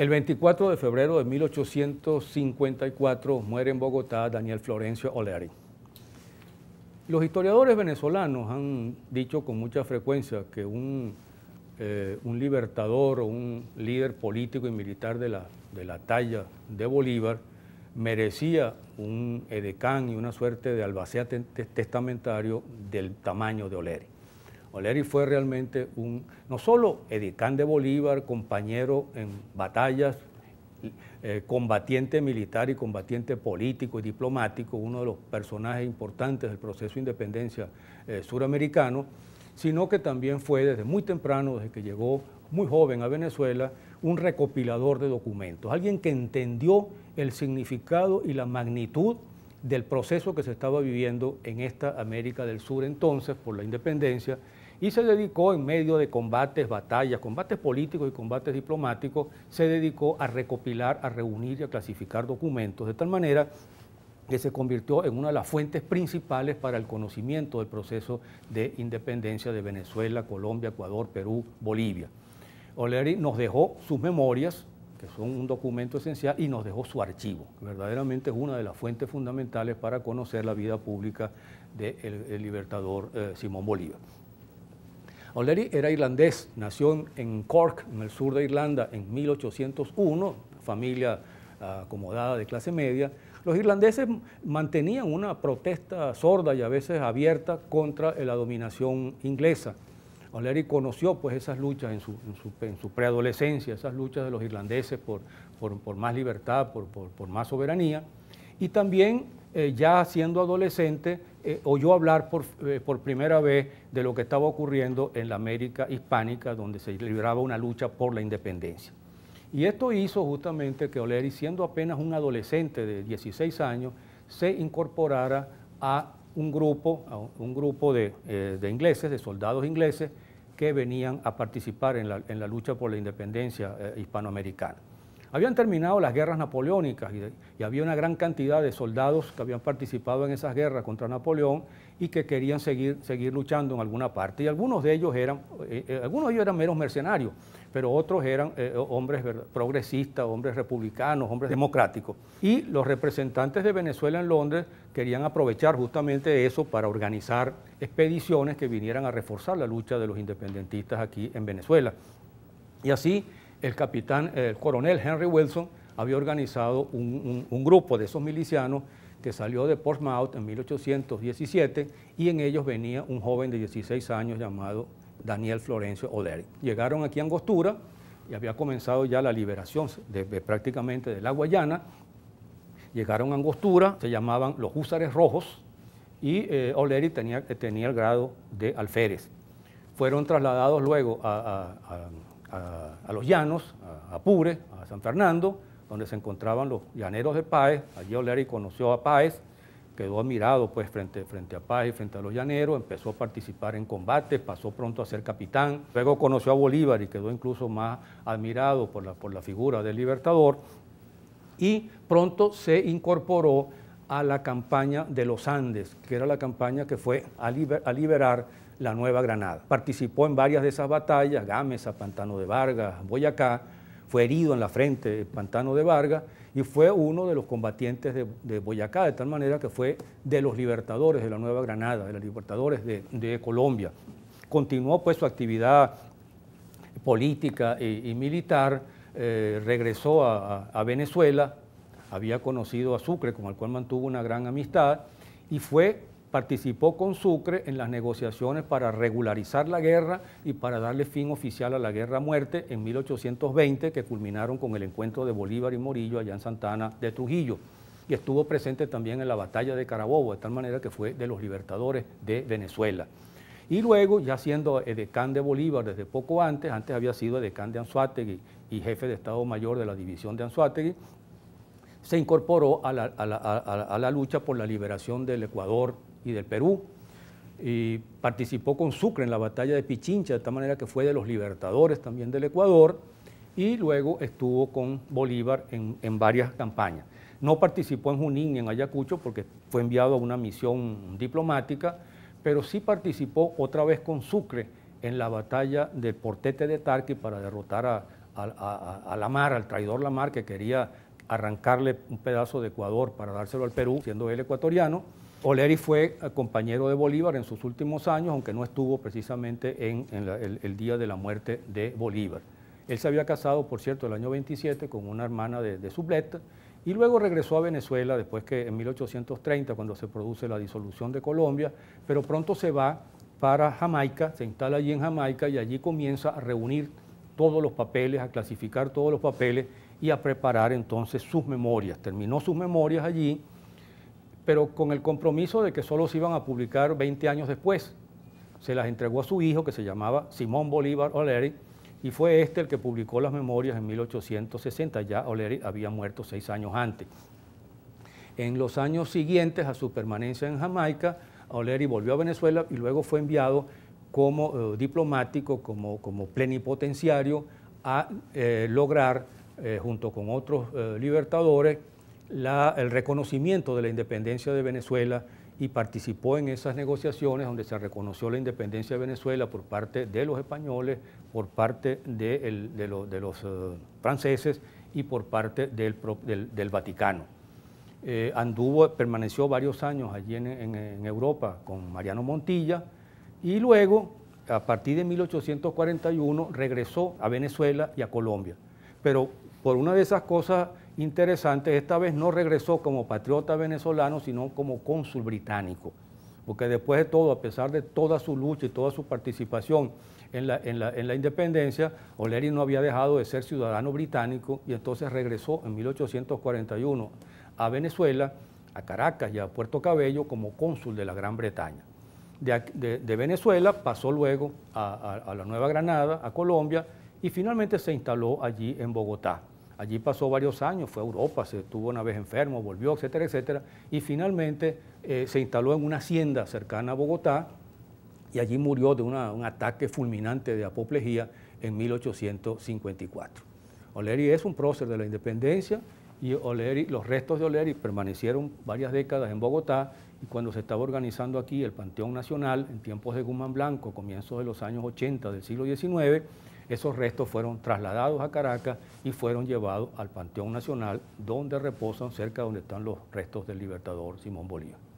El 24 de febrero de 1854 muere en Bogotá Daniel Florencio Oleri. Los historiadores venezolanos han dicho con mucha frecuencia que eh, un, libertador o un líder político y militar de la, de la talla de Bolívar merecía un edecán y una suerte de albacea testamentario del tamaño de Oleri. O'Leary fue realmente un, no solo edicán de Bolívar, compañero en batallas, eh, combatiente militar y combatiente político y diplomático, uno de los personajes importantes del proceso de independencia eh, suramericano, sino que también fue desde muy temprano, desde que llegó muy joven a Venezuela, un recopilador de documentos, alguien que entendió el significado y la magnitud del proceso que se estaba viviendo en esta América del Sur entonces por la independencia y se dedicó en medio de combates, batallas, combates políticos y combates diplomáticos, se dedicó a recopilar, a reunir y a clasificar documentos, de tal manera que se convirtió en una de las fuentes principales para el conocimiento del proceso de independencia de Venezuela, Colombia, Ecuador, Perú, Bolivia. O'Leary nos dejó sus memorias, que son un documento esencial, y nos dejó su archivo. verdaderamente es una de las fuentes fundamentales para conocer la vida pública del libertador eh, Simón Bolívar. O'Leary era irlandés, nació en Cork, en el sur de Irlanda, en 1801, familia ah, acomodada de clase media. Los irlandeses mantenían una protesta sorda y a veces abierta contra la dominación inglesa. O'Leary conoció pues esas luchas en su, preadolescencia, esas luchas de los irlandeses por, más libertad, por, más soberanía. Y también eh, ya siendo adolescente eh, oyó hablar eh, por, primera vez de lo que estaba ocurriendo en la América hispánica, donde se libraba una lucha por la independencia. Y esto hizo justamente que Oleri, siendo apenas un adolescente de 16 años, se incorporara a un grupo, un grupo eh, de, ingleses, de soldados ingleses, que venían a participar en la lucha por la independencia hispanoamericana. Habían terminado las guerras napoleónicas y, había una gran cantidad de soldados que habían participado en esas guerras contra Napoleón y que querían seguir, seguir luchando en alguna parte. Y algunos de ellos eran, eh, eh, algunos de ellos eran meros mercenarios, pero otros eran eh, hombres progresistas, hombres republicanos, hombres democráticos. Y los representantes de Venezuela en Londres querían aprovechar justamente eso para organizar expediciones que vinieran a reforzar la lucha de los independentistas aquí en Venezuela. Y así el capitán, el coronel Henry Wilson había organizado un, grupo de esos milicianos que salió de Portsmouth en 1817 y en ellos venía un joven de 16 años llamado Daniel Florencio O'Leary. Llegaron aquí a Angostura y había comenzado ya la liberación de, prácticamente de la Guayana. Llegaron a Angostura, se llamaban los húsares rojos y eh, oleri O'Leary tenía, tenía, el grado de alférez. Fueron trasladados luego a a, los llanos, a, Apure, a San Fernando, donde se encontraban los llaneros de Páez. Allí O'Leary conoció a Páez, quedó admirado pues, frente, frente a Páez y frente a los llaneros, empezó a participar en combates, pasó pronto a ser capitán. Luego conoció a Bolívar y quedó incluso más admirado por la, por la figura del libertador. Y pronto se incorporó a la campaña de los Andes, que era la campaña que fue a liberar la Nueva Granada. Participó en varias de esas batallas, Gámeza, Pantano de Vargas, Boyacá, fue herido en la frente, Pantano de Vargas, y fue uno de los combatientes de, Boyacá, de tal manera que fue de los libertadores de la Nueva Granada, de los libertadores de, Colombia. Continuó pues su actividad política y, militar, eh, regresó a, a, Venezuela, había conocido a Sucre, con el cual mantuvo una gran amistad, y fue participó con Sucre en las negociaciones para regularizar la guerra y para darle fin oficial a la guerra-muerte en 1820, que culminaron con el encuentro de Bolívar y Morillo allá en Santana de Trujillo. Y estuvo presente también en la batalla de Carabobo, de tal manera que fue de los libertadores de Venezuela. Y luego, ya siendo edecán eh, de Bolívar desde poco antes, antes había sido edecán de Anzuategui y jefe de Estado Mayor de la división de Anzuategui, se incorporó a la lucha por la liberación del Ecuador y del Perú. Y participó con Sucre en la batalla de Pichincha, de tal manera que fue de los libertadores también del Ecuador, y luego estuvo con Bolívar en, varias campañas. No participó en Junín ni en Ayacucho porque fue enviado a una misión diplomática, pero sí participó otra vez con Sucre en la batalla del Portete de Tarqui para derrotar a, a, a, a Lamar, al traidor Lamar, que quería arrancarle un pedazo de Ecuador para dárselo al Perú, siendo él ecuatoriano. Oleri fue eh, compañero de Bolívar en sus últimos años, aunque no estuvo precisamente en, el, día de la muerte de Bolívar. Él se había casado, por cierto, el año 27 con una hermana de, de Subleta y luego regresó a Venezuela después que en 1830, cuando se produce la disolución de Colombia, pero pronto se va para Jamaica, se instala allí en Jamaica y allí comienza a reunir todos los papeles, a clasificar todos los papeles y a preparar entonces sus memorias. Terminó sus memorias allí pero con el compromiso de que solo se iban a publicar 20 años después. Se las entregó a su hijo, que se llamaba Simón Bolívar O'Leary, y fue este el que publicó las memorias en 1860. Ya O'Leary había muerto seis años antes. En los años siguientes a su permanencia en Jamaica, O'Leary volvió a Venezuela y luego fue enviado como eh, diplomático, como, plenipotenciario, a eh, lograr, eh, junto con otros libertadores, el reconocimiento de la independencia de Venezuela y participó en esas negociaciones donde se reconoció la independencia de Venezuela por parte de los españoles, por parte de, los eh, franceses y por parte del, Vaticano. Eh, anduvo, permaneció varios años allí en Europa con Mariano Montilla y luego, a partir de 1841, regresó a Venezuela y a Colombia. Pero por una de esas cosas interesante, Esta vez no regresó como patriota venezolano, sino como cónsul británico. Porque después de todo, a pesar de toda su lucha y toda su participación en la, independencia, O'Leary no había dejado de ser ciudadano británico y entonces regresó en 1841 a Venezuela, a Caracas y a Puerto Cabello como cónsul de la Gran Bretaña. De, Venezuela pasó luego a la Nueva Granada, a Colombia, y finalmente se instaló allí en Bogotá. Allí pasó varios años, fue a Europa, se estuvo una vez enfermo, volvió, etcétera, etcétera. Y finalmente eh, se instaló en una hacienda cercana a Bogotá y allí murió de un ataque fulminante de apoplejía en 1854. Oleri es un prócer de la independencia y los restos de Oleri permanecieron varias décadas en Bogotá y cuando se estaba organizando aquí el Panteón Nacional en tiempos de Guzmán Blanco, comienzos de los años 80 del siglo XIX, esos restos fueron trasladados a Caracas y fueron llevados al Panteón Nacional, donde reposan cerca donde están los restos del libertador Simón Bolívar.